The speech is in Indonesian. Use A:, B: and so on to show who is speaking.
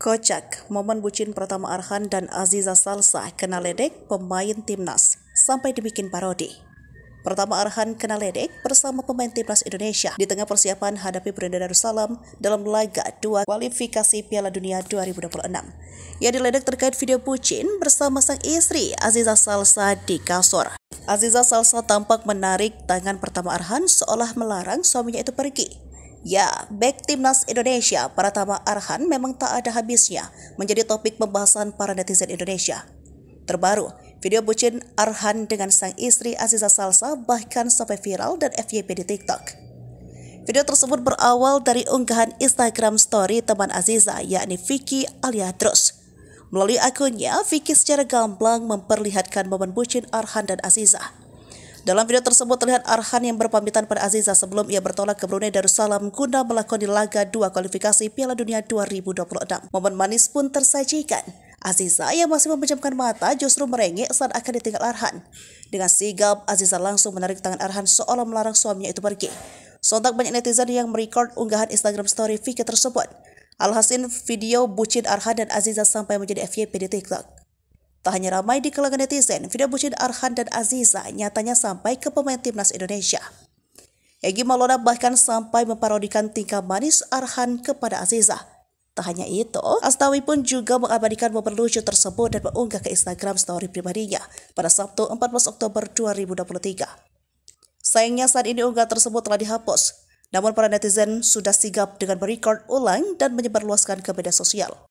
A: Kocak, momen bucin pertama Arhan dan Aziza Salsa kena ledek pemain timnas, sampai dibikin parodi. Pertama Arhan kena ledek bersama pemain timnas Indonesia di tengah persiapan hadapi Brunei Darussalam dalam laga dua kualifikasi Piala Dunia 2026. Ia diledek terkait video bucin bersama sang istri Aziza Salsa di kasur. Aziza Salsa tampak menarik tangan pertama Arhan seolah melarang suaminya itu pergi. Ya, back timnas Indonesia, Pratama Arhan memang tak ada habisnya menjadi topik pembahasan para netizen Indonesia. Terbaru, video bucin Arhan dengan sang istri Aziza Salsa bahkan sampai viral dan FYP di TikTok. Video tersebut berawal dari unggahan Instagram story teman Aziza, yakni Vicky alias Rose. Melalui akunnya, Vicky secara gamblang memperlihatkan momen bucin Arhan dan Aziza. Dalam video tersebut terlihat Arhan yang berpamitan pada Aziza sebelum ia bertolak ke Brunei Darussalam guna melakoni laga dua kualifikasi Piala Dunia 2026. Momen manis pun tersajikan. Aziza yang masih memejamkan mata justru merengek saat akan ditinggal Arhan. Dengan sigap, Aziza langsung menarik tangan Arhan seolah melarang suaminya itu pergi. Sontak banyak netizen yang merekod unggahan Instagram story Vicky tersebut. Alhasil video bucin Arhan dan Aziza sampai menjadi FYP di TikTok. Tak hanya ramai di kalangan netizen, video bucin Arhan dan Aziza nyatanya sampai ke pemain timnas Indonesia. Egi Malona bahkan sampai memparodikan tingkah manis Arhan kepada Aziza. Tak hanya itu, Astawi pun juga mengabadikan momen lucu tersebut dan mengunggah ke Instagram story pribadinya pada Sabtu 14 Oktober 2023. Sayangnya saat ini unggah tersebut telah dihapus, namun para netizen sudah sigap dengan merecord ulang dan menyebarluaskan ke media sosial.